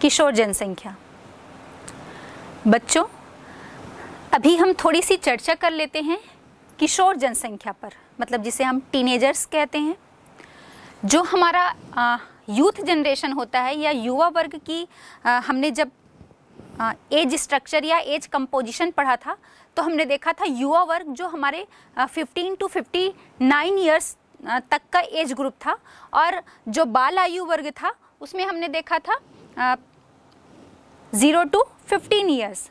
किशोर जनसंख्या बच्चों अभी हम थोड़ी सी चर्चा कर लेते हैं किशोर जनसंख्या पर मतलब जिसे हम टीनेजर्स कहते हैं जो हमारा आ, यूथ जनरेशन होता है या युवा वर्ग की आ, हमने जब आ, एज स्ट्रक्चर या एज कंपोजिशन पढ़ा था तो हमने देखा था युवा वर्ग जो हमारे आ, 15 टू 59 ईयर्स तक का एज ग्रुप था और जो बाल आयु वर्ग था उसमें हमने देखा था ज़ीरो टू फिफ्टीन ईयर्स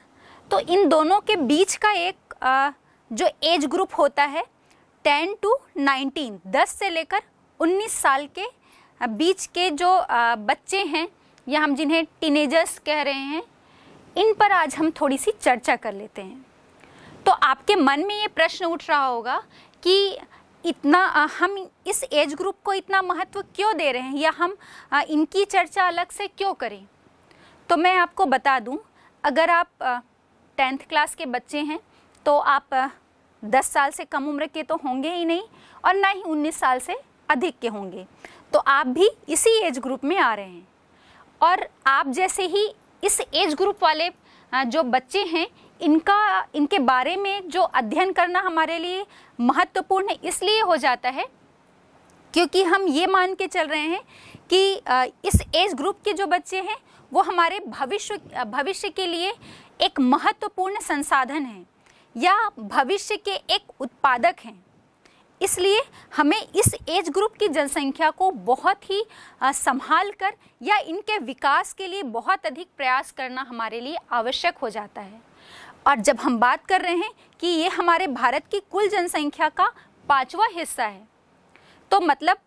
तो इन दोनों के बीच का एक आ, जो एज ग्रुप होता है टेन टू नाइनटीन दस से लेकर उन्नीस साल के बीच के जो आ, बच्चे हैं या हम जिन्हें टीनेजर्स कह रहे हैं इन पर आज हम थोड़ी सी चर्चा कर लेते हैं तो आपके मन में ये प्रश्न उठ रहा होगा कि इतना हम इस एज ग्रुप को इतना महत्व क्यों दे रहे हैं या हम इनकी चर्चा अलग से क्यों करें तो मैं आपको बता दूं अगर आप टेंथ क्लास के बच्चे हैं तो आप दस साल से कम उम्र के तो होंगे ही नहीं और ना ही उन्नीस साल से अधिक के होंगे तो आप भी इसी एज ग्रुप में आ रहे हैं और आप जैसे ही इस एज ग्रुप वाले हाँ, जो बच्चे हैं इनका इनके बारे में जो अध्ययन करना हमारे लिए महत्वपूर्ण इसलिए हो जाता है क्योंकि हम ये मान के चल रहे हैं कि इस एज ग्रुप के जो बच्चे हैं वो हमारे भविष्य भविष्य के लिए एक महत्वपूर्ण संसाधन हैं या भविष्य के एक उत्पादक हैं इसलिए हमें इस एज ग्रुप की जनसंख्या को बहुत ही संभाल कर या इनके विकास के लिए बहुत अधिक प्रयास करना हमारे लिए आवश्यक हो जाता है और जब हम बात कर रहे हैं कि ये हमारे भारत की कुल जनसंख्या का पाँचवा हिस्सा है तो मतलब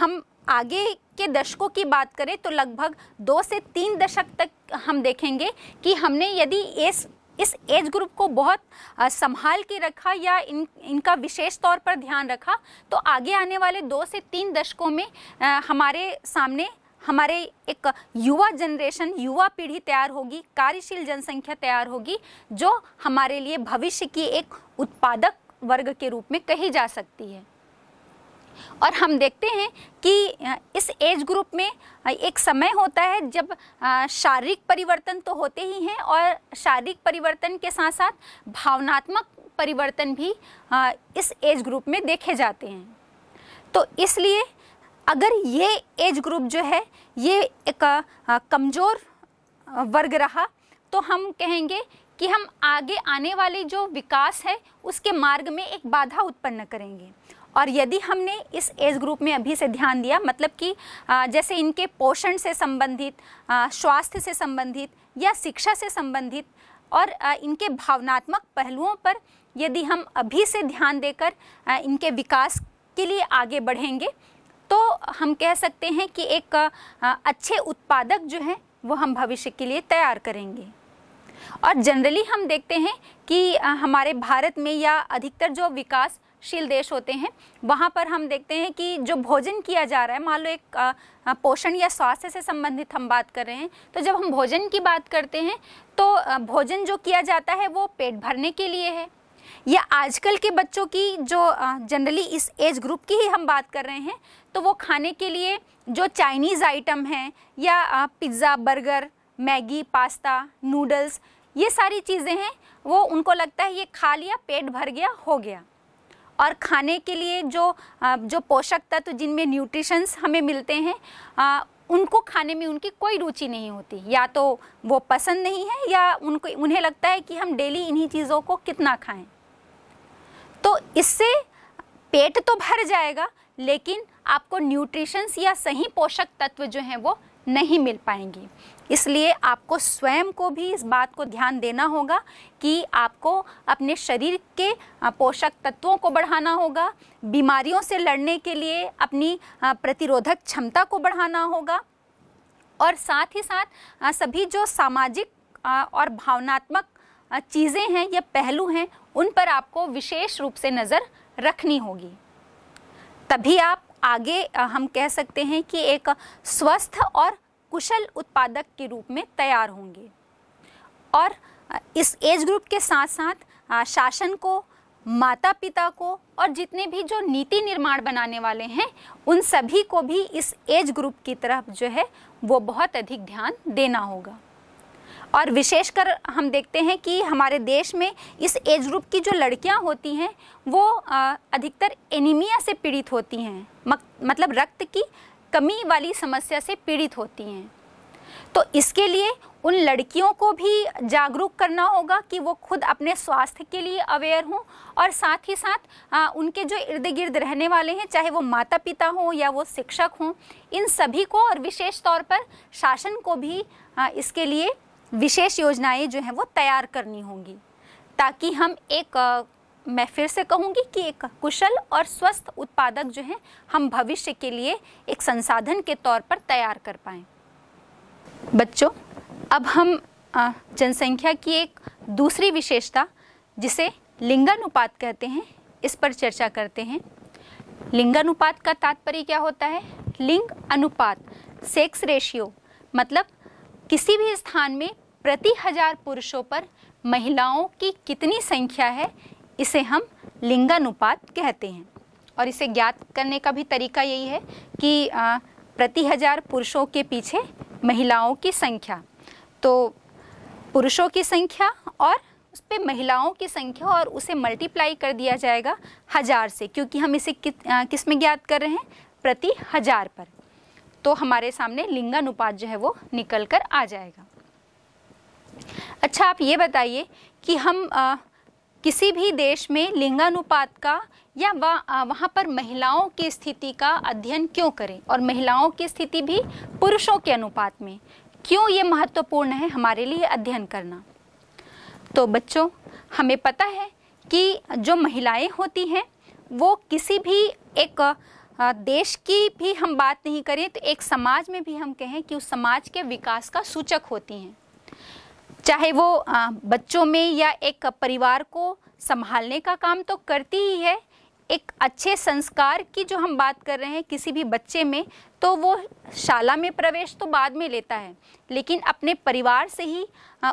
हम आगे के दशकों की बात करें तो लगभग दो से तीन दशक तक हम देखेंगे कि हमने यदि इस इस एज ग्रुप को बहुत संभाल के रखा या इन इनका विशेष तौर पर ध्यान रखा तो आगे आने वाले दो से तीन दशकों में हमारे सामने हमारे एक युवा जनरेशन युवा पीढ़ी तैयार होगी कार्यशील जनसंख्या तैयार होगी जो हमारे लिए भविष्य की एक उत्पादक वर्ग के रूप में कही जा सकती है और हम देखते हैं कि इस एज ग्रुप में एक समय होता है जब शारीरिक परिवर्तन तो होते ही हैं और शारीरिक परिवर्तन के साथ साथ भावनात्मक परिवर्तन भी इस एज ग्रुप में देखे जाते हैं तो इसलिए अगर ये एज ग्रुप जो है ये एक कमज़ोर वर्ग रहा तो हम कहेंगे कि हम आगे आने वाले जो विकास है उसके मार्ग में एक बाधा उत्पन्न करेंगे और यदि हमने इस एज ग्रुप में अभी से ध्यान दिया मतलब कि जैसे इनके पोषण से संबंधित स्वास्थ्य से संबंधित या शिक्षा से संबंधित और इनके भावनात्मक पहलुओं पर यदि हम अभी से ध्यान देकर इनके विकास के लिए आगे बढ़ेंगे तो हम कह सकते हैं कि एक अच्छे उत्पादक जो हैं वो हम भविष्य के लिए तैयार करेंगे और जनरली हम देखते हैं कि हमारे भारत में या अधिकतर जो विकास विकासशील देश होते हैं वहाँ पर हम देखते हैं कि जो भोजन किया जा रहा है मान लो एक पोषण या स्वास्थ्य से संबंधित हम बात कर रहे हैं तो जब हम भोजन की बात करते हैं तो भोजन जो किया जाता है वो पेट भरने के लिए है या आजकल के बच्चों की जो जनरली इस एज ग्रुप की ही हम बात कर रहे हैं तो वो खाने के लिए जो चाइनीज़ आइटम हैं या pizza burger Maggi pasta noodles ये सारी चीज़ें हैं वो उनको लगता है ये खा लिया पेट भर गया हो गया और खाने के लिए जो जो पोषक तत्व जिनमें न्यूट्रिशंस हमें मिलते हैं आ, उनको खाने में उनकी कोई रुचि नहीं होती या तो वो पसंद नहीं है या उनको उन्हें लगता है कि हम डेली इन्हीं चीज़ों को कितना खाएं तो इससे पेट तो भर जाएगा लेकिन आपको न्यूट्रिशंस या सही पोषक तत्व जो हैं वो नहीं मिल पाएंगे इसलिए आपको स्वयं को भी इस बात को ध्यान देना होगा कि आपको अपने शरीर के पोषक तत्वों को बढ़ाना होगा बीमारियों से लड़ने के लिए अपनी प्रतिरोधक क्षमता को बढ़ाना होगा और साथ ही साथ सभी जो सामाजिक और भावनात्मक चीज़ें हैं या पहलू हैं उन पर आपको विशेष रूप से नज़र रखनी होगी तभी आप आगे हम कह सकते हैं कि एक स्वस्थ और कुशल उत्पादक के रूप में तैयार होंगे और इस एज ग्रुप के साथ साथ शासन को माता पिता को और जितने भी जो नीति निर्माण बनाने वाले हैं उन सभी को भी इस एज ग्रुप की तरफ जो है वो बहुत अधिक ध्यान देना होगा और विशेषकर हम देखते हैं कि हमारे देश में इस एज ग्रुप की जो लड़कियां होती हैं वो अधिकतर एनीमिया से पीड़ित होती हैं मतलब रक्त की कमी वाली समस्या से पीड़ित होती हैं तो इसके लिए उन लड़कियों को भी जागरूक करना होगा कि वो खुद अपने स्वास्थ्य के लिए अवेयर हों और साथ ही साथ आ, उनके जो इर्द गिर्द रहने वाले हैं चाहे वो माता पिता हों या वो शिक्षक हों इन सभी को और विशेष तौर पर शासन को भी आ, इसके लिए विशेष योजनाएं जो हैं वो तैयार करनी होंगी ताकि हम एक मैं फिर से कहूँगी कि एक कुशल और स्वस्थ उत्पादक जो हैं हम भविष्य के लिए एक संसाधन के तौर पर तैयार कर पाए बच्चों अब हम जनसंख्या की एक दूसरी विशेषता जिसे लिंगानुपात कहते हैं इस पर चर्चा करते हैं लिंगानुपात का तात्पर्य क्या होता है लिंग अनुपात सेक्स रेशियो मतलब किसी भी स्थान में प्रति हजार पुरुषों पर महिलाओं की कितनी संख्या है इसे हम लिंगानुपात कहते हैं और इसे ज्ञात करने का भी तरीका यही है कि प्रति हजार पुरुषों के पीछे महिलाओं की संख्या तो पुरुषों की संख्या और उस पर महिलाओं की संख्या और उसे मल्टीप्लाई कर दिया जाएगा हज़ार से क्योंकि हम इसे कि, आ, किस में ज्ञात कर रहे हैं प्रति हज़ार पर तो हमारे सामने लिंगानुपात जो है वो निकल कर आ जाएगा अच्छा आप ये बताइए कि हम आ, किसी भी देश में लिंगानुपात का या वहाँ पर महिलाओं की स्थिति का अध्ययन क्यों करें और महिलाओं की स्थिति भी पुरुषों के अनुपात में क्यों ये महत्वपूर्ण है हमारे लिए अध्ययन करना तो बच्चों हमें पता है कि जो महिलाएं होती हैं वो किसी भी एक देश की भी हम बात नहीं करें तो एक समाज में भी हम कहें कि उस समाज के विकास का सूचक होती हैं चाहे वो बच्चों में या एक परिवार को संभालने का काम तो करती ही है एक अच्छे संस्कार की जो हम बात कर रहे हैं किसी भी बच्चे में तो वो शाला में प्रवेश तो बाद में लेता है लेकिन अपने परिवार से ही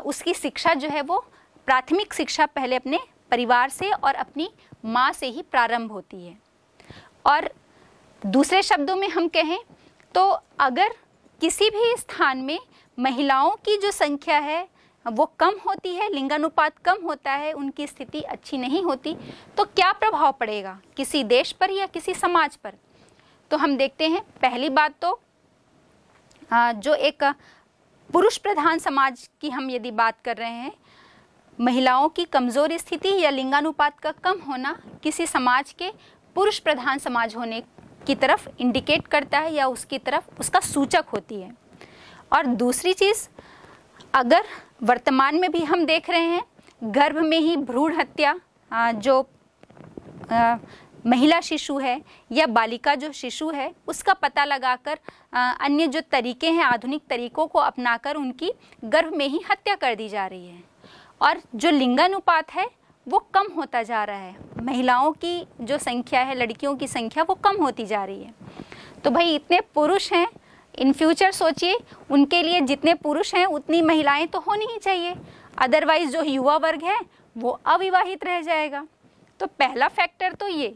उसकी शिक्षा जो है वो प्राथमिक शिक्षा पहले अपने परिवार से और अपनी माँ से ही प्रारंभ होती है और दूसरे शब्दों में हम कहें तो अगर किसी भी स्थान में महिलाओं की जो संख्या है वो कम होती है लिंगानुपात कम होता है उनकी स्थिति अच्छी नहीं होती तो क्या प्रभाव पड़ेगा किसी देश पर या किसी समाज पर तो हम देखते हैं पहली बात तो जो एक पुरुष प्रधान समाज की हम यदि बात कर रहे हैं महिलाओं की कमज़ोर स्थिति या लिंगानुपात का कम होना किसी समाज के पुरुष प्रधान समाज होने की तरफ इंडिकेट करता है या उसकी तरफ उसका सूचक होती है और दूसरी चीज़ अगर वर्तमान में भी हम देख रहे हैं गर्भ में ही भ्रूण हत्या जो महिला शिशु है या बालिका जो शिशु है उसका पता लगाकर अन्य जो तरीके हैं आधुनिक तरीकों को अपनाकर उनकी गर्भ में ही हत्या कर दी जा रही है और जो लिंगानुपात है वो कम होता जा रहा है महिलाओं की जो संख्या है लड़कियों की संख्या वो कम होती जा रही है तो भाई इतने पुरुष हैं इन फ्यूचर सोचिए उनके लिए जितने पुरुष हैं उतनी महिलाएं तो होनी ही चाहिए अदरवाइज जो युवा वर्ग है वो अविवाहित रह जाएगा तो पहला फैक्टर तो ये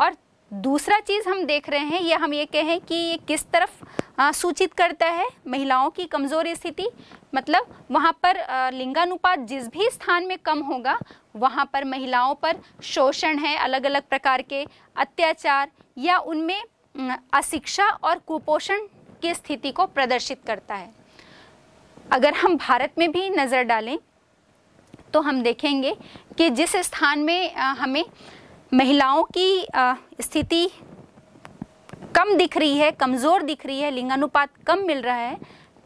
और दूसरा चीज़ हम देख रहे हैं या हम ये कहें कि ये किस तरफ आ, सूचित करता है महिलाओं की कमज़ोर स्थिति मतलब वहाँ पर लिंगानुपात जिस भी स्थान में कम होगा वहाँ पर महिलाओं पर शोषण है अलग अलग प्रकार के अत्याचार या उनमें अशिक्षा और कुपोषण की स्थिति को प्रदर्शित करता है अगर हम भारत में भी नज़र डालें तो हम देखेंगे कि जिस स्थान में हमें महिलाओं की स्थिति कम दिख रही है कमज़ोर दिख रही है लिंगानुपात कम मिल रहा है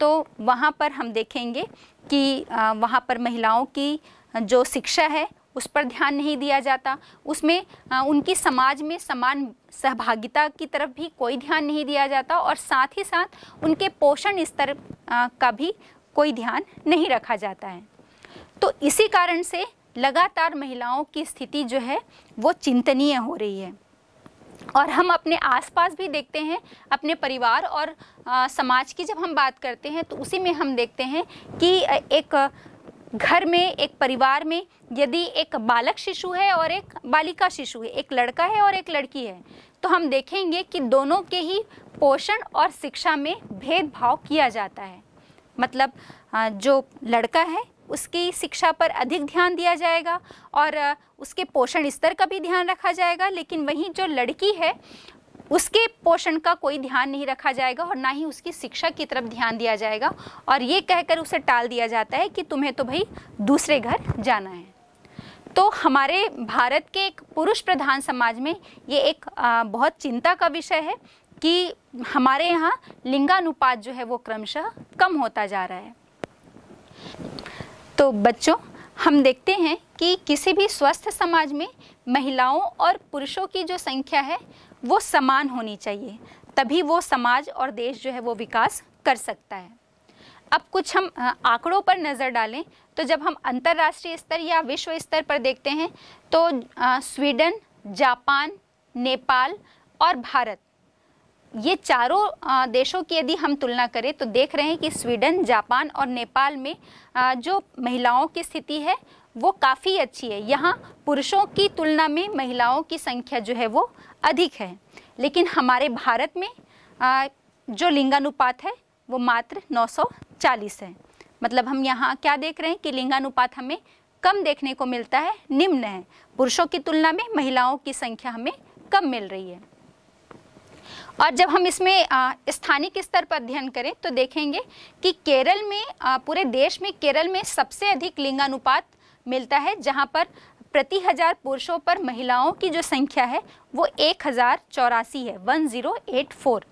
तो वहाँ पर हम देखेंगे कि वहाँ पर महिलाओं की जो शिक्षा है उस पर ध्यान नहीं दिया जाता उसमें आ, उनकी समाज में समान सहभागिता की तरफ भी कोई ध्यान नहीं दिया जाता और साथ ही साथ उनके पोषण स्तर का भी कोई ध्यान नहीं रखा जाता है तो इसी कारण से लगातार महिलाओं की स्थिति जो है वो चिंतनीय हो रही है और हम अपने आसपास भी देखते हैं अपने परिवार और आ, समाज की जब हम बात करते हैं तो उसी में हम देखते हैं कि एक घर में एक परिवार में यदि एक बालक शिशु है और एक बालिका शिशु है एक लड़का है और एक लड़की है तो हम देखेंगे कि दोनों के ही पोषण और शिक्षा में भेदभाव किया जाता है मतलब जो लड़का है उसकी शिक्षा पर अधिक ध्यान दिया जाएगा और उसके पोषण स्तर का भी ध्यान रखा जाएगा लेकिन वहीं जो लड़की है उसके पोषण का कोई ध्यान नहीं रखा जाएगा और ना ही उसकी शिक्षा की तरफ ध्यान दिया जाएगा और ये कहकर उसे टाल दिया जाता है कि तुम्हें तो भाई दूसरे घर जाना है तो हमारे भारत के एक पुरुष प्रधान समाज में ये एक बहुत चिंता का विषय है कि हमारे यहाँ लिंगानुपात जो है वो क्रमशः कम होता जा रहा है तो बच्चों हम देखते हैं कि किसी भी स्वस्थ समाज में महिलाओं और पुरुषों की जो संख्या है वो समान होनी चाहिए तभी वो समाज और देश जो है वो विकास कर सकता है अब कुछ हम आंकड़ों पर नज़र डालें तो जब हम अंतर्राष्ट्रीय स्तर या विश्व स्तर पर देखते हैं तो स्वीडन जापान नेपाल और भारत ये चारों देशों की यदि हम तुलना करें तो देख रहे हैं कि स्वीडन जापान और नेपाल में जो महिलाओं की स्थिति है वो काफ़ी अच्छी है यहाँ पुरुषों की तुलना में महिलाओं की संख्या जो है वो अधिक है लेकिन हमारे भारत में आ, जो लिंगानुपात है वो मात्र 940 है मतलब हम यहाँ क्या देख रहे हैं कि लिंगानुपात हमें कम देखने को मिलता है निम्न है पुरुषों की तुलना में महिलाओं की संख्या हमें कम मिल रही है और जब हम इसमें स्थानिक स्तर पर अध्ययन करें तो देखेंगे कि केरल में पूरे देश में केरल में सबसे अधिक लिंगानुपात मिलता है जहाँ पर प्रति हजार पुरुषों पर महिलाओं की जो संख्या है वो एक हजार चौरासी है वन ज़ीरो एट फोर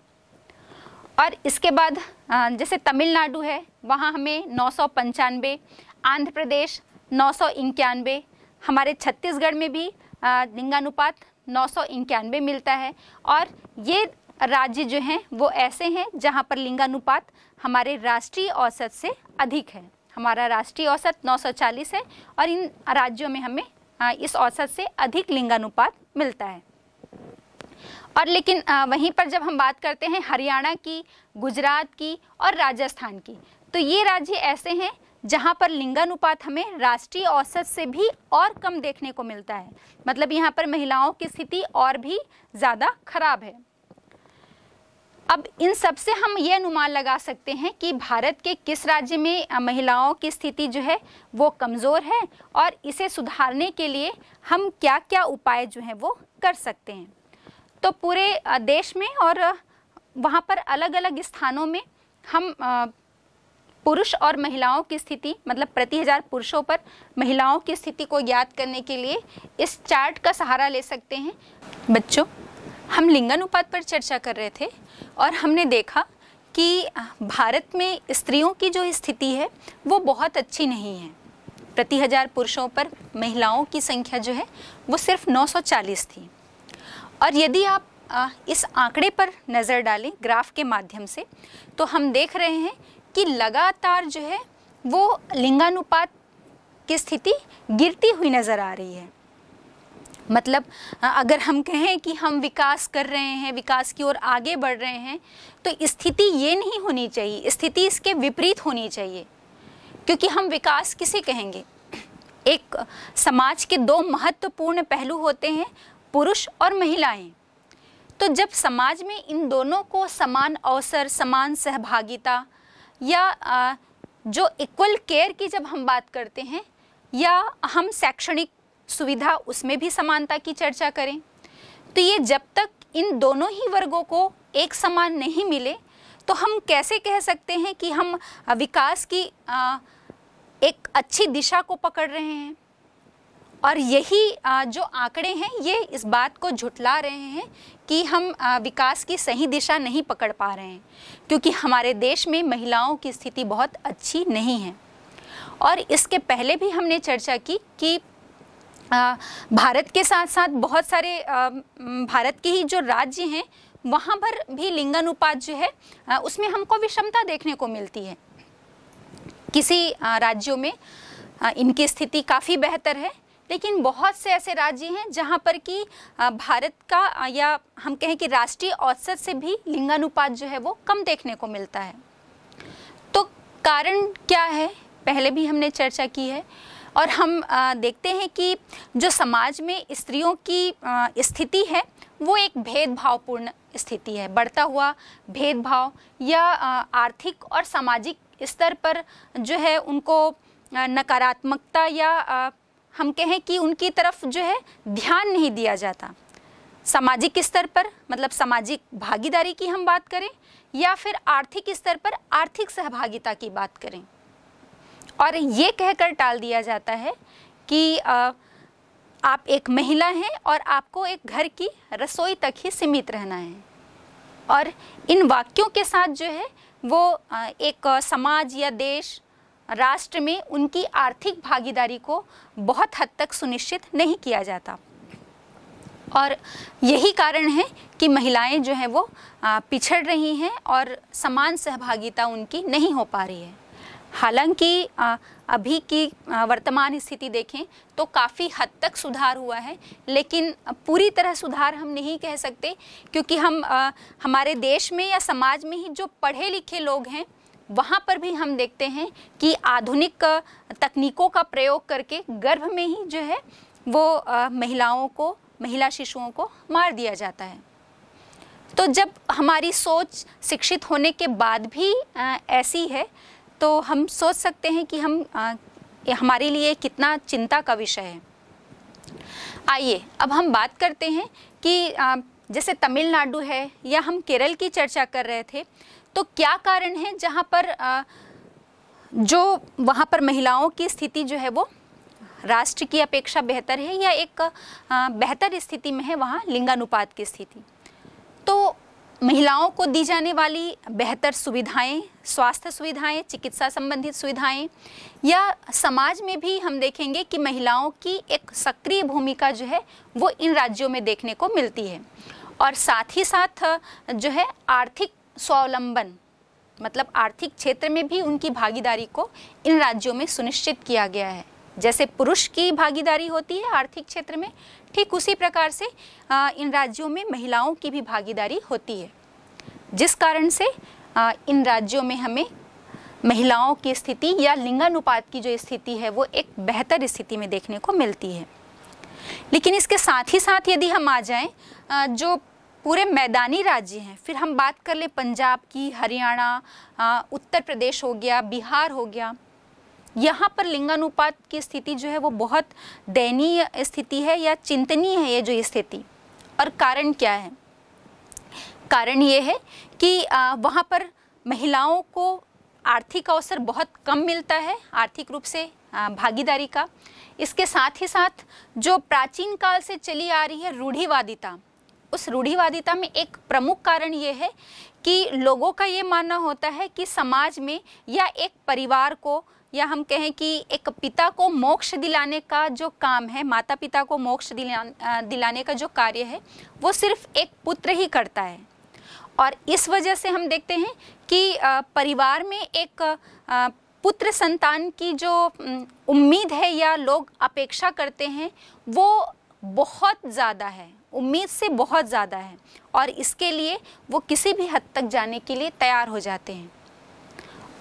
और इसके बाद जैसे तमिलनाडु है वहाँ हमें नौ सौ पंचानवे आंध्र प्रदेश नौ सौ इक्यानवे हमारे छत्तीसगढ़ में भी लिंगानुपात नौ सौ इक्यानवे मिलता है और ये राज्य जो हैं वो ऐसे हैं जहाँ पर लिंगानुपात हमारे राष्ट्रीय औसत से अधिक है हमारा राष्ट्रीय औसत 940 है और इन राज्यों में हमें इस औसत से अधिक लिंगानुपात मिलता है और लेकिन वहीं पर जब हम बात करते हैं हरियाणा की गुजरात की और राजस्थान की तो ये राज्य ऐसे हैं जहाँ पर लिंगानुपात हमें राष्ट्रीय औसत से भी और कम देखने को मिलता है मतलब यहाँ पर महिलाओं की स्थिति और भी ज़्यादा खराब है अब इन सब से हम ये अनुमान लगा सकते हैं कि भारत के किस राज्य में महिलाओं की स्थिति जो है वो कमज़ोर है और इसे सुधारने के लिए हम क्या क्या उपाय जो हैं वो कर सकते हैं तो पूरे देश में और वहाँ पर अलग अलग स्थानों में हम पुरुष और महिलाओं की स्थिति मतलब प्रति हज़ार पुरुषों पर महिलाओं की स्थिति को ज्ञात करने के लिए इस चार्ट का सहारा ले सकते हैं बच्चों हम लिंगानुपात पर चर्चा कर रहे थे और हमने देखा कि भारत में स्त्रियों की जो स्थिति है वो बहुत अच्छी नहीं है प्रति हज़ार पुरुषों पर महिलाओं की संख्या जो है वो सिर्फ 940 थी और यदि आप इस आंकड़े पर नज़र डालें ग्राफ के माध्यम से तो हम देख रहे हैं कि लगातार जो है वो लिंगानुपात की स्थिति गिरती हुई नज़र आ रही है मतलब अगर हम कहें कि हम विकास कर रहे हैं विकास की ओर आगे बढ़ रहे हैं तो स्थिति ये नहीं होनी चाहिए स्थिति इसके विपरीत होनी चाहिए क्योंकि हम विकास किसे कहेंगे एक समाज के दो महत्वपूर्ण पहलू होते हैं पुरुष और महिलाएं तो जब समाज में इन दोनों को समान अवसर समान सहभागिता या जो इक्वल केयर की जब हम बात करते हैं या हम शैक्षणिक सुविधा उसमें भी समानता की चर्चा करें तो ये जब तक इन दोनों ही वर्गों को एक समान नहीं मिले तो हम कैसे कह सकते हैं कि हम विकास की एक अच्छी दिशा को पकड़ रहे हैं और यही जो आंकड़े हैं ये इस बात को झुटला रहे हैं कि हम विकास की सही दिशा नहीं पकड़ पा रहे हैं क्योंकि हमारे देश में महिलाओं की स्थिति बहुत अच्छी नहीं है और इसके पहले भी हमने चर्चा की कि भारत के साथ साथ बहुत सारे भारत के ही जो राज्य हैं वहाँ पर भी लिंगानुपात जो है उसमें हमको विषमता देखने को मिलती है किसी राज्यों में इनकी स्थिति काफ़ी बेहतर है लेकिन बहुत से ऐसे राज्य हैं जहाँ पर कि भारत का या हम कहें कि राष्ट्रीय औसत से भी लिंगानुपात जो है वो कम देखने को मिलता है तो कारण क्या है पहले भी हमने चर्चा की है और हम देखते हैं कि जो समाज में स्त्रियों की स्थिति है वो एक भेदभावपूर्ण स्थिति है बढ़ता हुआ भेदभाव या आर्थिक और सामाजिक स्तर पर जो है उनको नकारात्मकता या हम कहें कि उनकी तरफ जो है ध्यान नहीं दिया जाता सामाजिक स्तर पर मतलब सामाजिक भागीदारी की हम बात करें या फिर आर्थिक स्तर पर आर्थिक सहभागिता की बात करें और ये कहकर टाल दिया जाता है कि आ, आप एक महिला हैं और आपको एक घर की रसोई तक ही सीमित रहना है और इन वाक्यों के साथ जो है वो एक समाज या देश राष्ट्र में उनकी आर्थिक भागीदारी को बहुत हद तक सुनिश्चित नहीं किया जाता और यही कारण है कि महिलाएं जो हैं वो पिछड़ रही हैं और समान सहभागिता उनकी नहीं हो पा रही है हालांकि अभी की वर्तमान स्थिति देखें तो काफ़ी हद तक सुधार हुआ है लेकिन पूरी तरह सुधार हम नहीं कह सकते क्योंकि हम हमारे देश में या समाज में ही जो पढ़े लिखे लोग हैं वहाँ पर भी हम देखते हैं कि आधुनिक तकनीकों का प्रयोग करके गर्भ में ही जो है वो महिलाओं को महिला शिशुओं को मार दिया जाता है तो जब हमारी सोच शिक्षित होने के बाद भी ऐसी है तो हम सोच सकते हैं कि हम आ, हमारे लिए कितना चिंता का विषय है आइए अब हम बात करते हैं कि आ, जैसे तमिलनाडु है या हम केरल की चर्चा कर रहे थे तो क्या कारण है जहाँ पर आ, जो वहाँ पर महिलाओं की स्थिति जो है वो राष्ट्र की अपेक्षा बेहतर है या एक बेहतर स्थिति में है वहाँ लिंगानुपात की स्थिति तो महिलाओं को दी जाने वाली बेहतर सुविधाएं स्वास्थ्य सुविधाएं चिकित्सा संबंधित सुविधाएं या समाज में भी हम देखेंगे कि महिलाओं की एक सक्रिय भूमिका जो है वो इन राज्यों में देखने को मिलती है और साथ ही साथ जो है आर्थिक स्वावलंबन मतलब आर्थिक क्षेत्र में भी उनकी भागीदारी को इन राज्यों में सुनिश्चित किया गया है जैसे पुरुष की भागीदारी होती है आर्थिक क्षेत्र में ठीक उसी प्रकार से इन राज्यों में महिलाओं की भी भागीदारी होती है जिस कारण से इन राज्यों में हमें महिलाओं की स्थिति या लिंगानुपात की जो स्थिति है वो एक बेहतर स्थिति में देखने को मिलती है लेकिन इसके साथ ही साथ यदि हम आ जाएं जो पूरे मैदानी राज्य हैं फिर हम बात कर ले पंजाब की हरियाणा उत्तर प्रदेश हो गया बिहार हो गया यहाँ पर लिंगानुपात की स्थिति जो है वो बहुत दयनीय स्थिति है या चिंतनीय है ये जो स्थिति और कारण क्या है कारण ये है कि वहाँ पर महिलाओं को आर्थिक अवसर बहुत कम मिलता है आर्थिक रूप से भागीदारी का इसके साथ ही साथ जो प्राचीन काल से चली आ रही है रूढ़िवादिता उस रूढ़िवादिता में एक प्रमुख कारण ये है कि लोगों का ये मानना होता है कि समाज में या एक परिवार को या हम कहें कि एक पिता को मोक्ष दिलाने का जो काम है माता पिता को मोक्ष दिला दिलाने का जो कार्य है वो सिर्फ एक पुत्र ही करता है और इस वजह से हम देखते हैं कि परिवार में एक पुत्र संतान की जो उम्मीद है या लोग अपेक्षा करते हैं वो बहुत ज़्यादा है उम्मीद से बहुत ज़्यादा है और इसके लिए वो किसी भी हद तक जाने के लिए तैयार हो जाते हैं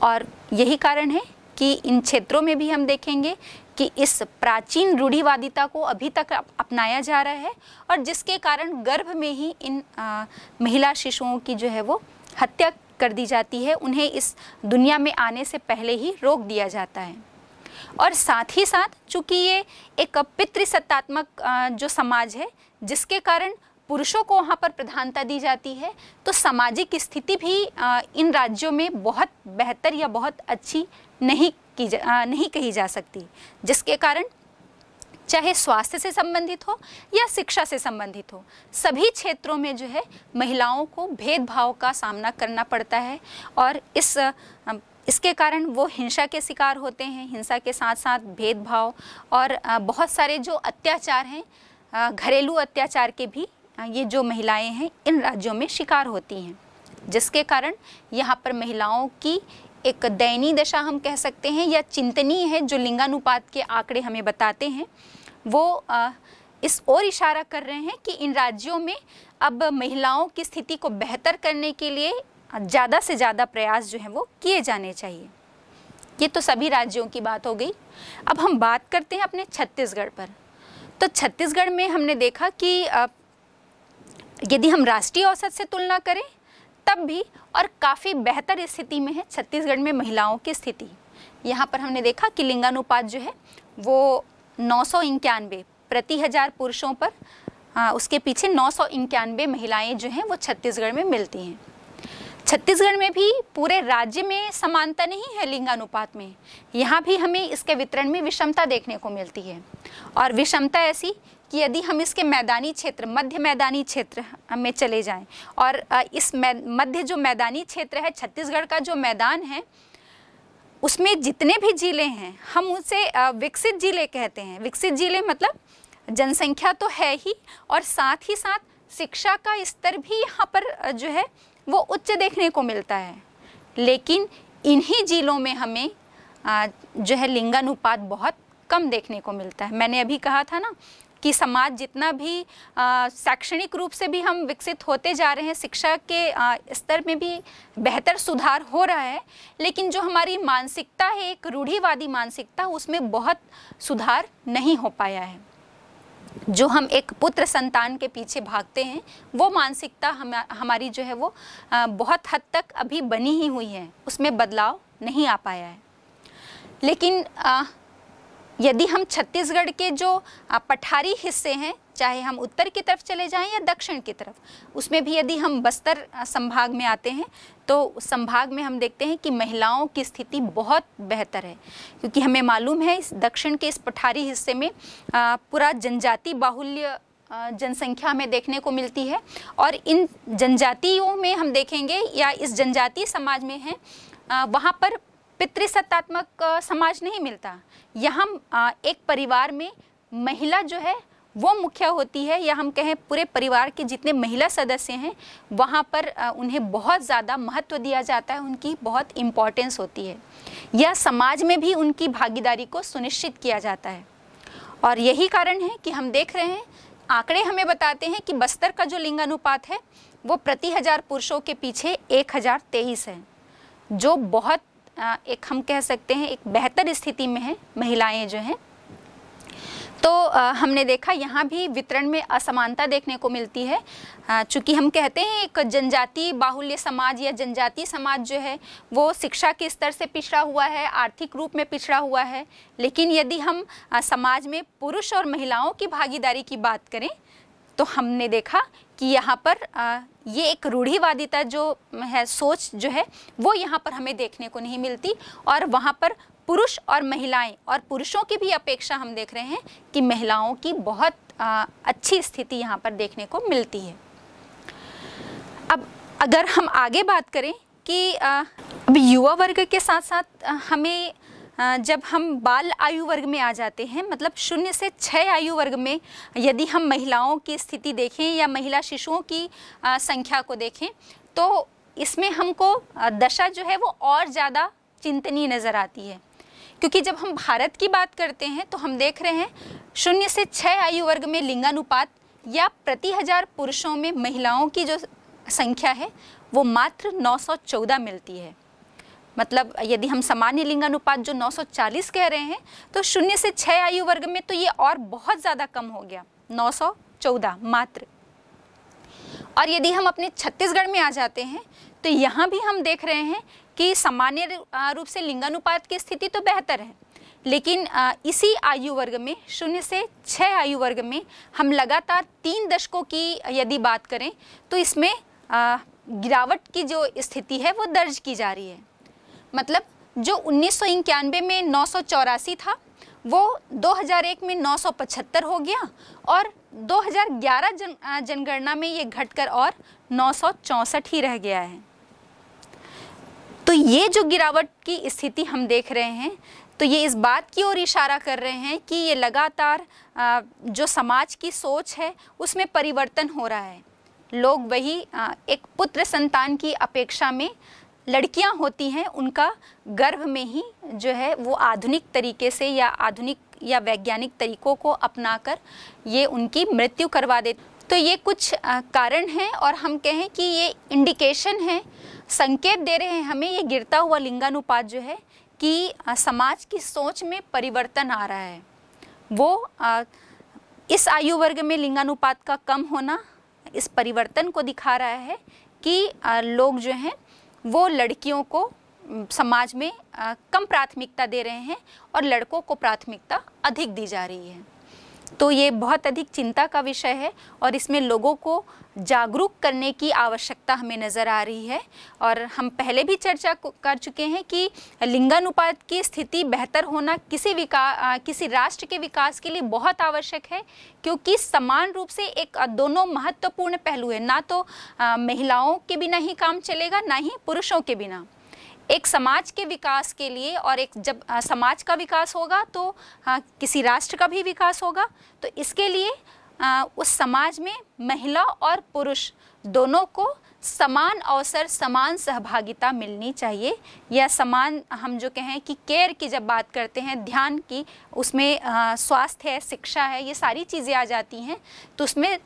और यही कारण है कि इन क्षेत्रों में भी हम देखेंगे कि इस प्राचीन रूढ़िवादिता को अभी तक अपनाया जा रहा है और जिसके कारण गर्भ में ही इन आ, महिला शिशुओं की जो है वो हत्या कर दी जाती है उन्हें इस दुनिया में आने से पहले ही रोक दिया जाता है और साथ ही साथ चूंकि ये एक पितृसत्तात्मक जो समाज है जिसके कारण पुरुषों को वहाँ पर प्रधानता दी जाती है तो सामाजिक स्थिति भी इन राज्यों में बहुत बेहतर या बहुत अच्छी नहीं की जा, आ, नहीं कही जा सकती जिसके कारण चाहे स्वास्थ्य से संबंधित हो या शिक्षा से संबंधित हो सभी क्षेत्रों में जो है महिलाओं को भेदभाव का सामना करना पड़ता है और इस इसके कारण वो हिंसा के शिकार होते हैं हिंसा के साथ साथ भेदभाव और बहुत सारे जो अत्याचार हैं घरेलू अत्याचार के भी ये जो महिलाएं हैं इन राज्यों में शिकार होती हैं जिसके कारण यहाँ पर महिलाओं की एक दयनीय दशा हम कह सकते हैं या चिंतनीय है जो लिंगानुपात के आंकड़े हमें बताते हैं वो आ, इस ओर इशारा कर रहे हैं कि इन राज्यों में अब महिलाओं की स्थिति को बेहतर करने के लिए ज़्यादा से ज़्यादा प्रयास जो हैं वो किए जाने चाहिए ये तो सभी राज्यों की बात हो गई अब हम बात करते हैं अपने छत्तीसगढ़ पर तो छत्तीसगढ़ में हमने देखा कि यदि हम राष्ट्रीय औसत से तुलना करें तब भी और काफ़ी बेहतर स्थिति में है छत्तीसगढ़ में महिलाओं की स्थिति यहाँ पर हमने देखा कि लिंगानुपात जो है वो नौ सौ इक्यानवे प्रति हज़ार पुरुषों पर आ, उसके पीछे नौ सौ इक्यानवे महिलाएँ जो हैं वो छत्तीसगढ़ में मिलती हैं छत्तीसगढ़ में भी पूरे राज्य में समानता नहीं है लिंगानुपात में यहाँ भी हमें इसके वितरण में विषमता देखने को मिलती है और विषमता ऐसी कि यदि हम इसके मैदानी क्षेत्र मध्य मैदानी क्षेत्र में चले जाएं और इस मध्य जो मैदानी क्षेत्र है छत्तीसगढ़ का जो मैदान है उसमें जितने भी ज़िले हैं हम उसे विकसित ज़िले कहते हैं विकसित ज़िले मतलब जनसंख्या तो है ही और साथ ही साथ शिक्षा का स्तर भी यहाँ पर जो है वो उच्च देखने को मिलता है लेकिन इन्हीं ज़िलों में हमें जो है लिंगानुपात बहुत कम देखने को मिलता है मैंने अभी कहा था ना कि समाज जितना भी शैक्षणिक रूप से भी हम विकसित होते जा रहे हैं शिक्षा के स्तर में भी बेहतर सुधार हो रहा है लेकिन जो हमारी मानसिकता है एक रूढ़िवादी मानसिकता उसमें बहुत सुधार नहीं हो पाया है जो हम एक पुत्र संतान के पीछे भागते हैं वो मानसिकता हम हमारी जो है वो बहुत हद तक अभी बनी ही हुई है उसमें बदलाव नहीं आ पाया है लेकिन यदि हम छत्तीसगढ़ के जो पठारी हिस्से हैं चाहे हम उत्तर की तरफ चले जाएं या दक्षिण की तरफ उसमें भी यदि हम बस्तर संभाग में आते हैं तो संभाग में हम देखते हैं कि महिलाओं की स्थिति बहुत बेहतर है क्योंकि हमें मालूम है इस दक्षिण के इस पठारी हिस्से में पूरा जनजाति बाहुल्य जनसंख्या में देखने को मिलती है और इन जनजातियों में हम देखेंगे या इस जनजातीय समाज में हैं वहाँ पर पितृसत्तात्मक समाज नहीं मिलता यहाँ एक परिवार में महिला जो है वो मुख्य होती है या हम कहें पूरे परिवार के जितने महिला सदस्य हैं वहाँ पर उन्हें बहुत ज़्यादा महत्व दिया जाता है उनकी बहुत इम्पोर्टेंस होती है या समाज में भी उनकी भागीदारी को सुनिश्चित किया जाता है और यही कारण है कि हम देख रहे हैं आंकड़े हमें बताते हैं कि बस्तर का जो लिंगानुपात है वो प्रति हज़ार पुरुषों के पीछे एक हज़ार तेईस है जो बहुत एक हम कह सकते हैं एक बेहतर स्थिति में हैं महिलाएं जो हैं तो हमने देखा यहाँ भी वितरण में असमानता देखने को मिलती है चूँकि हम कहते हैं एक जनजाति बाहुल्य समाज या जनजाति समाज जो है वो शिक्षा के स्तर से पिछड़ा हुआ है आर्थिक रूप में पिछड़ा हुआ है लेकिन यदि हम समाज में पुरुष और महिलाओं की भागीदारी की बात करें तो हमने देखा कि यहाँ पर आ, ये एक रूढ़िवादिता जो है सोच जो है वो यहाँ पर हमें देखने को नहीं मिलती और वहाँ पर पुरुष और महिलाएं और पुरुषों की भी अपेक्षा हम देख रहे हैं कि महिलाओं की बहुत आ, अच्छी स्थिति यहाँ पर देखने को मिलती है अब अगर हम आगे बात करें कि अब युवा वर्ग के साथ साथ हमें जब हम बाल आयु वर्ग में आ जाते हैं मतलब शून्य से छः आयु वर्ग में यदि हम महिलाओं की स्थिति देखें या महिला शिशुओं की संख्या को देखें तो इसमें हमको दशा जो है वो और ज़्यादा चिंतनीय नज़र आती है क्योंकि जब हम भारत की बात करते हैं तो हम देख रहे हैं शून्य से छः आयु वर्ग में लिंगानुपात या प्रति हज़ार पुरुषों में महिलाओं की जो संख्या है वो मात्र 914 मिलती है मतलब यदि हम सामान्य लिंगानुपात जो 940 कह रहे हैं तो शून्य से छः आयु वर्ग में तो ये और बहुत ज़्यादा कम हो गया 914 मात्र और यदि हम अपने छत्तीसगढ़ में आ जाते हैं तो यहाँ भी हम देख रहे हैं कि सामान्य रूप से लिंगानुपात की स्थिति तो बेहतर है लेकिन इसी आयु वर्ग में शून्य से छः आयु वर्ग में हम लगातार तीन दशकों की यदि बात करें तो इसमें गिरावट की जो स्थिति है वो दर्ज की जा रही है मतलब जो उन्नीस में नौ था वो 2001 में 975 हो गया और 2011 जन जनगणना में ये घटकर और नौ ही रह गया है तो ये जो गिरावट की स्थिति हम देख रहे हैं तो ये इस बात की ओर इशारा कर रहे हैं कि ये लगातार जो समाज की सोच है उसमें परिवर्तन हो रहा है लोग वही एक पुत्र संतान की अपेक्षा में लड़कियां होती हैं उनका गर्भ में ही जो है वो आधुनिक तरीके से या आधुनिक या वैज्ञानिक तरीकों को अपनाकर ये उनकी मृत्यु करवा दे तो ये कुछ कारण हैं और हम कहें कि ये इंडिकेशन है संकेत दे रहे हैं हमें ये गिरता हुआ लिंगानुपात जो है कि समाज की सोच में परिवर्तन आ रहा है वो इस आयु वर्ग में लिंगानुपात का कम होना इस परिवर्तन को दिखा रहा है कि लोग जो हैं वो लड़कियों को समाज में कम प्राथमिकता दे रहे हैं और लड़कों को प्राथमिकता अधिक दी जा रही है तो ये बहुत अधिक चिंता का विषय है और इसमें लोगों को जागरूक करने की आवश्यकता हमें नज़र आ रही है और हम पहले भी चर्चा कर चुके हैं कि लिंगानुपात की स्थिति बेहतर होना किसी विकास किसी राष्ट्र के विकास के लिए बहुत आवश्यक है क्योंकि समान रूप से एक दोनों महत्वपूर्ण पहलू है ना तो महिलाओं के बिना ही काम चलेगा ना ही पुरुषों के बिना एक समाज के विकास के लिए और एक जब आ, समाज का विकास होगा तो आ, किसी राष्ट्र का भी विकास होगा तो इसके लिए आ, उस समाज में महिला और पुरुष दोनों को समान अवसर समान सहभागिता मिलनी चाहिए या समान हम जो कहें कि केयर की जब बात करते हैं ध्यान की उसमें स्वास्थ्य है शिक्षा है ये सारी चीज़ें आ जाती हैं तो उसमें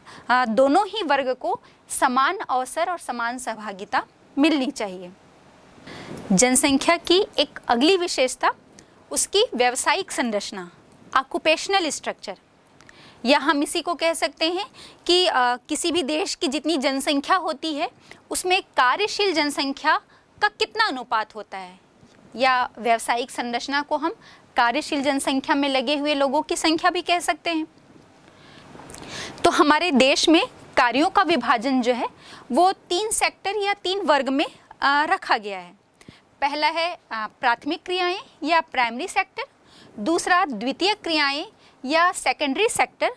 दोनों ही वर्ग को समान अवसर और समान सहभागिता मिलनी चाहिए जनसंख्या की एक अगली विशेषता उसकी व्यवसायिक संरचना ऑक्युपेशनल स्ट्रक्चर या हम इसी को कह सकते हैं कि आ, किसी भी देश की जितनी जनसंख्या होती है उसमें कार्यशील जनसंख्या का कितना अनुपात होता है या व्यावसायिक संरचना को हम कार्यशील जनसंख्या में लगे हुए लोगों की संख्या भी कह सकते हैं तो हमारे देश में कार्यों का विभाजन जो है वो तीन सेक्टर या तीन वर्ग में रखा गया है पहला है प्राथमिक क्रियाएं या प्राइमरी सेक्टर दूसरा द्वितीय क्रियाएं या सेकेंडरी सेक्टर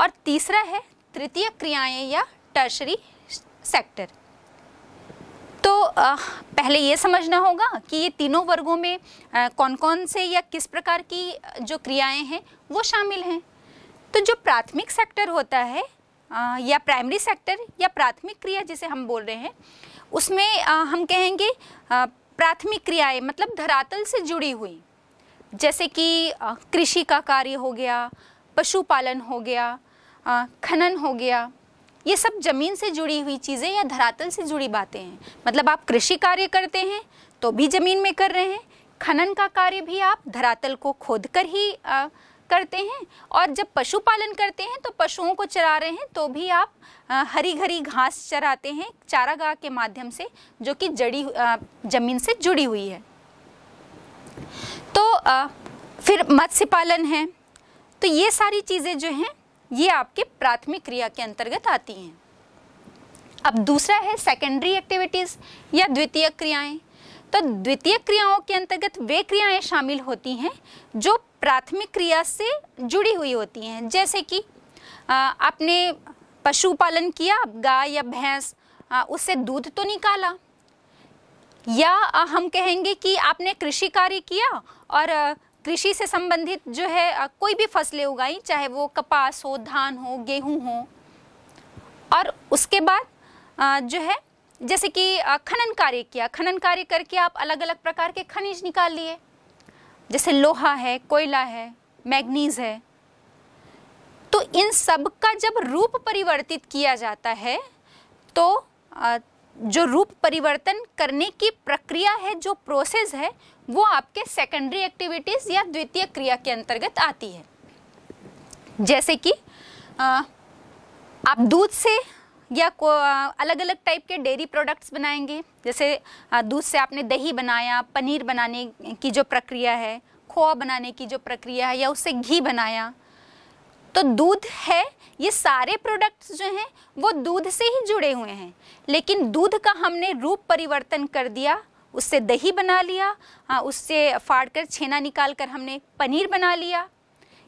और तीसरा है तृतीय क्रियाएं या टर्शरी सेक्टर तो आ, पहले ये समझना होगा कि ये तीनों वर्गों में आ, कौन कौन से या किस प्रकार की जो क्रियाएं हैं वो शामिल हैं तो जो प्राथमिक सेक्टर होता है आ, या प्राइमरी सेक्टर या प्राथमिक क्रिया जिसे हम बोल रहे हैं उसमें आ, हम कहेंगे प्राथमिक क्रियाएं मतलब धरातल से जुड़ी हुई जैसे कि कृषि का कार्य हो गया पशुपालन हो गया खनन हो गया ये सब जमीन से जुड़ी हुई चीज़ें या धरातल से जुड़ी बातें हैं मतलब आप कृषि कार्य करते हैं तो भी ज़मीन में कर रहे हैं खनन का कार्य भी आप धरातल को खोद कर ही करते हैं और जब पशुपालन करते हैं तो पशुओं को चरा रहे हैं तो भी आप हरी घरी घास चराते हैं चारागाह के माध्यम से जो कि जड़ी जमीन से जुड़ी हुई है तो फिर मत्स्य पालन है तो ये सारी चीज़ें जो हैं ये आपके प्राथमिक क्रिया के अंतर्गत आती हैं अब दूसरा है सेकेंडरी एक्टिविटीज़ या द्वितीय क्रियाएं तो द्वितीय क्रियाओं के अंतर्गत वे क्रियाएं शामिल होती हैं जो प्राथमिक क्रिया से जुड़ी हुई होती हैं जैसे कि आपने पशुपालन किया गाय या भैंस उससे दूध तो निकाला या हम कहेंगे कि आपने कृषि कार्य किया और कृषि से संबंधित जो है कोई भी फसलें उगाई चाहे वो कपास हो धान हो गेहूं हो और उसके बाद जो है जैसे कि खनन कार्य किया खनन कार्य करके आप अलग अलग प्रकार के खनिज निकाल लिए जैसे लोहा है कोयला है मैग्नीज है तो इन सब का जब रूप परिवर्तित किया जाता है तो जो रूप परिवर्तन करने की प्रक्रिया है जो प्रोसेस है वो आपके सेकेंडरी एक्टिविटीज़ या द्वितीय क्रिया के अंतर्गत आती है जैसे कि आप दूध से या अलग अलग टाइप के डेयरी प्रोडक्ट्स बनाएंगे जैसे दूध से आपने दही बनाया पनीर बनाने की जो प्रक्रिया है खोआ बनाने की जो प्रक्रिया है या उससे घी बनाया तो दूध है ये सारे प्रोडक्ट्स जो हैं वो दूध से ही जुड़े हुए हैं लेकिन दूध का हमने रूप परिवर्तन कर दिया उससे दही बना लिया हाँ उससे फाड़ कर छेना निकाल कर हमने पनीर बना लिया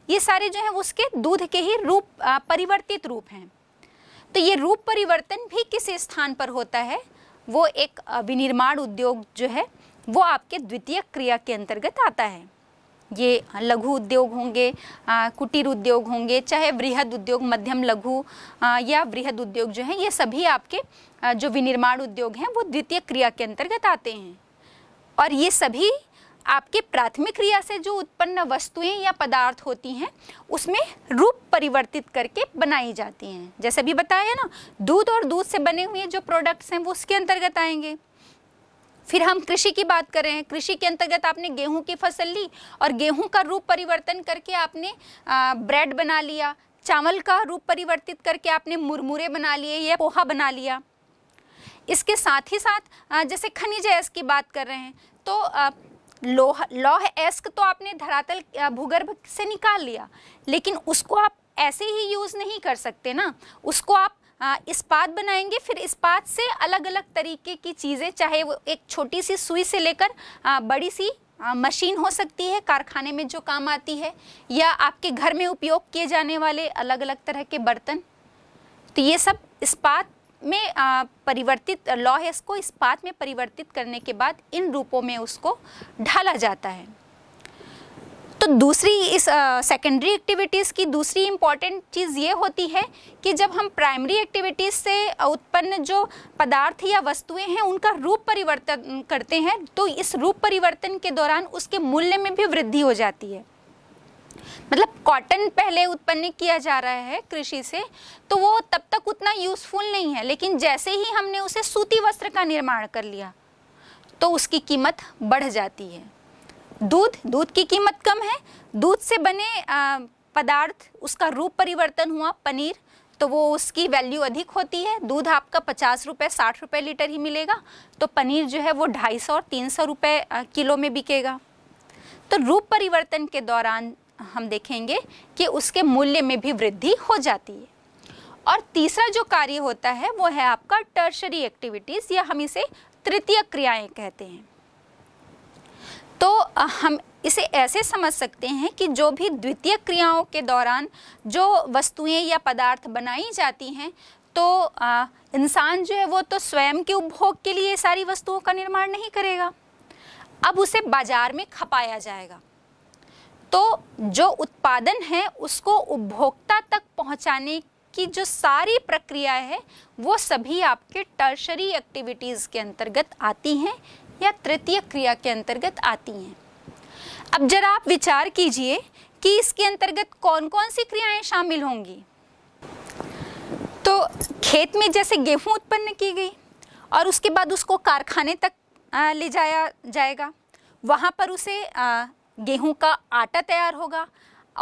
ये सारे जो हैं उसके दूध के ही रूप परिवर्तित रूप हैं तो ये रूप परिवर्तन भी किस स्थान पर होता है वो एक विनिर्माण उद्योग जो है वो आपके द्वितीय क्रिया के अंतर्गत आता है ये लघु उद्योग होंगे कुटीर उद्योग होंगे चाहे वृहद उद्योग मध्यम लघु या वृहद उद्योग जो हैं ये सभी आपके जो विनिर्माण उद्योग हैं वो द्वितीय क्रिया के अंतर्गत आते हैं और ये सभी आपके प्राथमिक क्रिया से जो उत्पन्न वस्तुएं या पदार्थ होती हैं उसमें रूप परिवर्तित करके बनाई जाती हैं जैसे भी बताया ना दूध और दूध से बने हुए जो प्रोडक्ट्स हैं वो उसके अंतर्गत आएंगे फिर हम कृषि की बात कर रहे हैं कृषि के अंतर्गत आपने गेहूं की फसल ली और गेहूं का रूप परिवर्तन करके आपने ब्रेड बना लिया चावल का रूप परिवर्तित करके आपने मुरमुरे बना लिए या पोहा बना लिया इसके साथ ही साथ जैसे खनिज की बात कर रहे हैं तो लोह लौह एस्क तो आपने धरातल भूगर्भ से निकाल लिया लेकिन उसको आप ऐसे ही यूज़ नहीं कर सकते ना उसको आप इस्पात बनाएंगे फिर इस्पात से अलग अलग तरीके की चीज़ें चाहे वो एक छोटी सी सुई से लेकर बड़ी सी मशीन हो सकती है कारखाने में जो काम आती है या आपके घर में उपयोग किए जाने वाले अलग अलग तरह के बर्तन तो ये सब इस्पात में परिवर्तित लौह इसको इस्पात में परिवर्तित करने के बाद इन रूपों में उसको ढाला जाता है तो दूसरी इस सेकेंडरी एक्टिविटीज़ की दूसरी इम्पॉर्टेंट चीज़ ये होती है कि जब हम प्राइमरी एक्टिविटीज़ से उत्पन्न जो पदार्थ या वस्तुएं हैं उनका रूप परिवर्तन करते हैं तो इस रूप परिवर्तन के दौरान उसके मूल्य में भी वृद्धि हो जाती है मतलब कॉटन पहले उत्पन्न किया जा रहा है कृषि से तो वो तब तक उतना यूज़फुल नहीं है लेकिन जैसे ही हमने उसे सूती वस्त्र का निर्माण कर लिया तो उसकी कीमत बढ़ जाती है दूध दूध की कीमत कम है दूध से बने पदार्थ उसका रूप परिवर्तन हुआ पनीर तो वो उसकी वैल्यू अधिक होती है दूध आपका पचास रुपये साठ रुपये लीटर ही मिलेगा तो पनीर जो है वो ढाई सौ और तीन सौ रुपये किलो में बिकेगा तो रूप परिवर्तन के दौरान हम देखेंगे कि उसके मूल्य में भी वृद्धि हो जाती है और तीसरा जो कार्य होता है वो है आपका टर्शरी एक्टिविटीज़ या हम इसे तृतीय क्रियाएं कहते हैं तो हम इसे ऐसे समझ सकते हैं कि जो भी द्वितीय क्रियाओं के दौरान जो वस्तुएं या पदार्थ बनाई जाती हैं तो इंसान जो है वो तो स्वयं के उपभोग के लिए सारी वस्तुओं का निर्माण नहीं करेगा अब उसे बाजार में खपाया जाएगा तो जो उत्पादन है उसको उपभोक्ता तक पहुंचाने की जो सारी प्रक्रिया है वो सभी आपके टर्शरी एक्टिविटीज़ के अंतर्गत आती हैं या तृतीय क्रिया के अंतर्गत आती हैं अब जरा आप विचार कीजिए कि इसके अंतर्गत कौन कौन सी क्रियाएं शामिल होंगी तो खेत में जैसे गेहूं उत्पन्न की गई और उसके बाद उसको कारखाने तक ले जाया जाएगा वहाँ पर उसे गेहूं का आटा तैयार होगा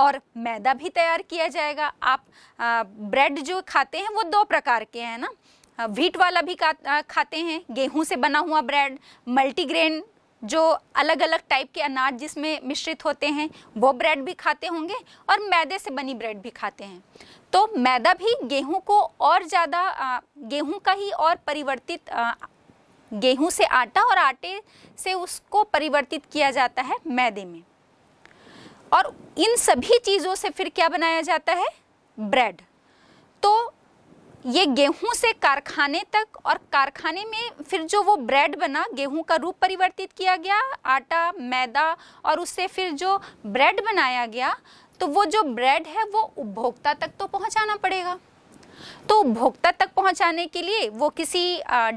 और मैदा भी तैयार किया जाएगा आप ब्रेड जो खाते हैं वो दो प्रकार के हैं ना व्हीट वाला भी खाते हैं गेहूं से बना हुआ ब्रेड मल्टीग्रेन जो अलग अलग टाइप के अनाज जिसमें मिश्रित होते हैं वो ब्रेड भी खाते होंगे और मैदे से बनी ब्रेड भी खाते हैं तो मैदा भी गेहूं को और ज़्यादा गेहूं का ही और परिवर्तित आ, गेहूं से आटा और आटे से उसको परिवर्तित किया जाता है मैदे में और इन सभी चीज़ों से फिर क्या बनाया जाता है ब्रेड तो ये गेहूं से कारखाने तक और कारखाने में फिर जो वो ब्रेड बना गेहूं का रूप परिवर्तित किया गया आटा मैदा और उससे फिर जो ब्रेड बनाया गया तो वो जो ब्रेड है वो उपभोक्ता तक तो पहुंचाना पड़ेगा तो उपभोक्ता तक पहुंचाने के लिए वो किसी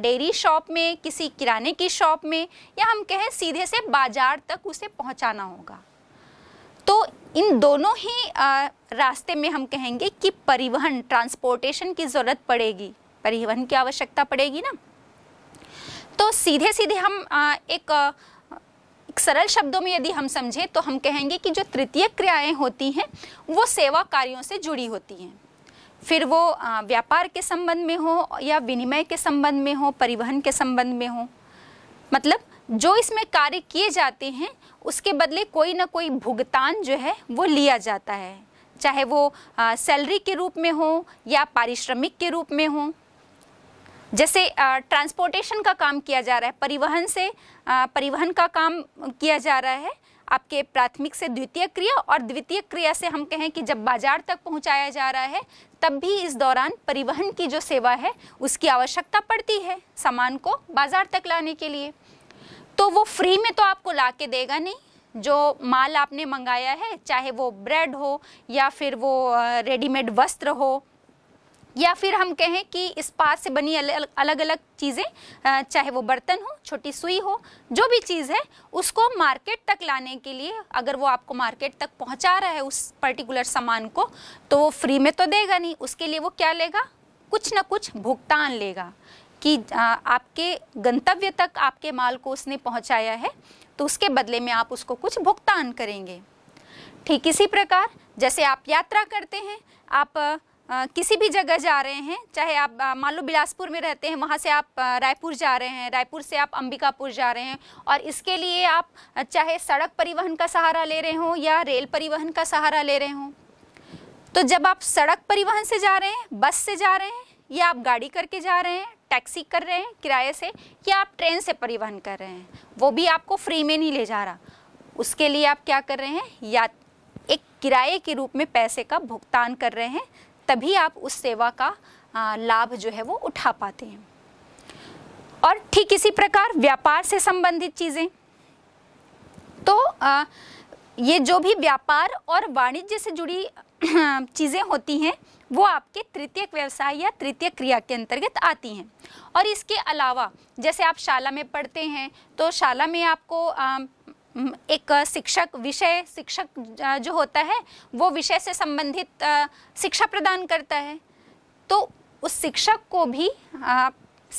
डेयरी शॉप में किसी किराने की शॉप में या हम कहें सीधे से बाजार तक उसे पहुंचाना होगा तो इन दोनों ही रास्ते में हम कहेंगे कि परिवहन ट्रांसपोर्टेशन की ज़रूरत पड़ेगी परिवहन की आवश्यकता पड़ेगी ना तो सीधे सीधे हम एक एक सरल शब्दों में यदि हम समझें तो हम कहेंगे कि जो तृतीय क्रियाएं होती हैं वो सेवा कार्यों से जुड़ी होती हैं फिर वो व्यापार के संबंध में हो या विनिमय के संबंध में हो परिवहन के संबंध में हो मतलब जो इसमें कार्य किए जाते हैं उसके बदले कोई ना कोई भुगतान जो है वो लिया जाता है चाहे वो सैलरी के रूप में हो या पारिश्रमिक के रूप में हो जैसे ट्रांसपोर्टेशन का काम किया जा रहा है परिवहन से परिवहन का काम किया जा रहा है आपके प्राथमिक से द्वितीय क्रिया और द्वितीय क्रिया से हम कहें कि जब बाजार तक पहुंचाया जा रहा है तब भी इस दौरान परिवहन की जो सेवा है उसकी आवश्यकता पड़ती है सामान को बाजार तक लाने के लिए तो वो फ्री में तो आपको ला के देगा नहीं जो माल आपने मंगाया है चाहे वो ब्रेड हो या फिर वो रेडीमेड वस्त्र हो या फिर हम कहें कि इस्पात से बनी अलग अलग, चीज़ें चाहे वो बर्तन हो छोटी सुई हो जो भी चीज़ है उसको मार्केट तक लाने के लिए अगर वो आपको मार्केट तक पहुंचा रहा है उस पर्टिकुलर सामान को तो वो फ्री में तो देगा नहीं उसके लिए वो क्या लेगा कुछ ना कुछ भुगतान लेगा कि आपके गंतव्य तक आपके माल को उसने पहुँचाया है तो उसके बदले में आप उसको कुछ भुगतान करेंगे ठीक इसी प्रकार जैसे आप यात्रा करते हैं आप आ, किसी भी जगह जा रहे हैं चाहे आप मान लो बिलासपुर में रहते हैं वहाँ से आप रायपुर जा रहे हैं रायपुर से आप अंबिकापुर जा रहे हैं और इसके लिए आप चाहे सड़क परिवहन का सहारा ले रहे हों या रेल परिवहन का सहारा ले रहे हों तो जब आप सड़क परिवहन से जा रहे हैं बस से जा रहे हैं या आप गाड़ी करके जा रहे हैं टैक्सी कर रहे हैं किराए से या आप ट्रेन से परिवहन कर रहे हैं वो भी आपको फ्री में नहीं ले जा रहा उसके लिए आप क्या कर रहे हैं या एक किराए के रूप में पैसे का भुगतान कर रहे हैं तभी आप उस सेवा का लाभ जो है वो उठा पाते हैं और ठीक इसी प्रकार व्यापार से संबंधित चीज़ें तो ये जो भी व्यापार और वाणिज्य से जुड़ी चीज़ें होती हैं वो आपके तृतीय व्यवसाय या तृतीय क्रिया के अंतर्गत आती हैं और इसके अलावा जैसे आप शाला में पढ़ते हैं तो शाला में आपको हम्म, एक शिक्षक विषय शिक्षक जो होता है वो विषय से संबंधित शिक्षा प्रदान करता है तो उस शिक्षक को भी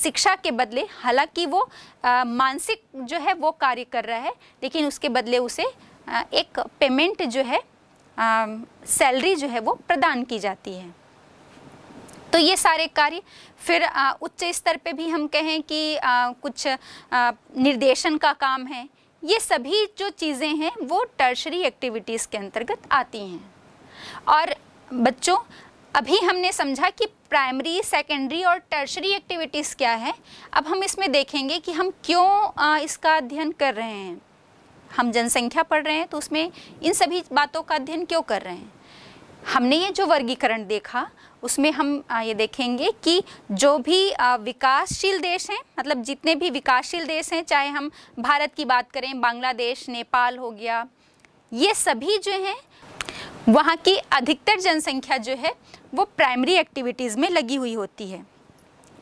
शिक्षा के बदले हालांकि वो मानसिक जो है वो कार्य कर रहा है लेकिन उसके बदले उसे एक पेमेंट जो है सैलरी जो है वो प्रदान की जाती है तो ये सारे कार्य फिर उच्च स्तर पे भी हम कहें कि कुछ निर्देशन का काम है ये सभी जो चीज़ें हैं वो टर्शरी एक्टिविटीज़ के अंतर्गत आती हैं और बच्चों अभी हमने समझा कि प्राइमरी सेकेंडरी और टर्शरी एक्टिविटीज़ क्या है अब हम इसमें देखेंगे कि हम क्यों इसका अध्ययन कर रहे हैं हम जनसंख्या पढ़ रहे हैं तो उसमें इन सभी बातों का अध्ययन क्यों कर रहे हैं हमने ये जो वर्गीकरण देखा उसमें हम ये देखेंगे कि जो भी विकासशील देश हैं मतलब जितने भी विकासशील देश हैं चाहे हम भारत की बात करें बांग्लादेश नेपाल हो गया ये सभी जो हैं वहाँ की अधिकतर जनसंख्या जो है वो प्राइमरी एक्टिविटीज़ में लगी हुई होती है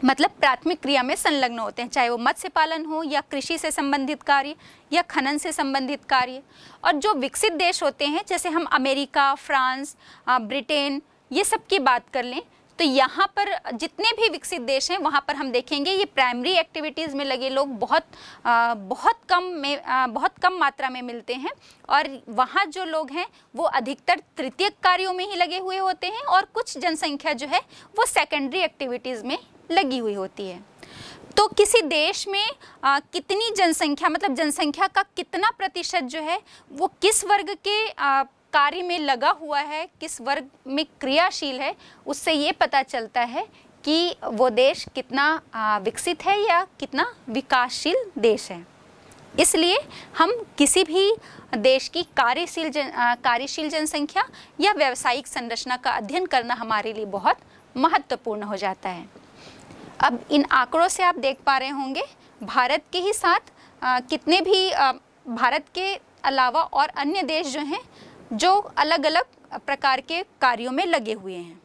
मतलब प्राथमिक क्रिया में संलग्न होते हैं चाहे वो मत्स्य पालन हो या कृषि से संबंधित कार्य या खनन से संबंधित कार्य और जो विकसित देश होते हैं जैसे हम अमेरिका फ्रांस ब्रिटेन ये सब की बात कर लें तो यहाँ पर जितने भी विकसित देश हैं वहाँ पर हम देखेंगे ये प्राइमरी एक्टिविटीज़ में लगे लोग बहुत आ, बहुत कम में आ, बहुत कम मात्रा में मिलते हैं और वहाँ जो लोग हैं वो अधिकतर तृतीय कार्यों में ही लगे हुए होते हैं और कुछ जनसंख्या जो है वो सेकेंडरी एक्टिविटीज़ में लगी हुई होती है तो किसी देश में आ, कितनी जनसंख्या मतलब जनसंख्या का कितना प्रतिशत जो है वो किस वर्ग के आ, कार्य में लगा हुआ है किस वर्ग में क्रियाशील है उससे ये पता चलता है कि वो देश कितना विकसित है या कितना विकासशील देश है इसलिए हम किसी भी देश की कार्यशील जन कार्यशील जनसंख्या या व्यावसायिक संरचना का अध्ययन करना हमारे लिए बहुत महत्वपूर्ण हो जाता है अब इन आंकड़ों से आप देख पा रहे होंगे भारत के ही साथ आ, कितने भी आ, भारत के अलावा और अन्य देश जो हैं जो अलग अलग प्रकार के कार्यों में लगे हुए हैं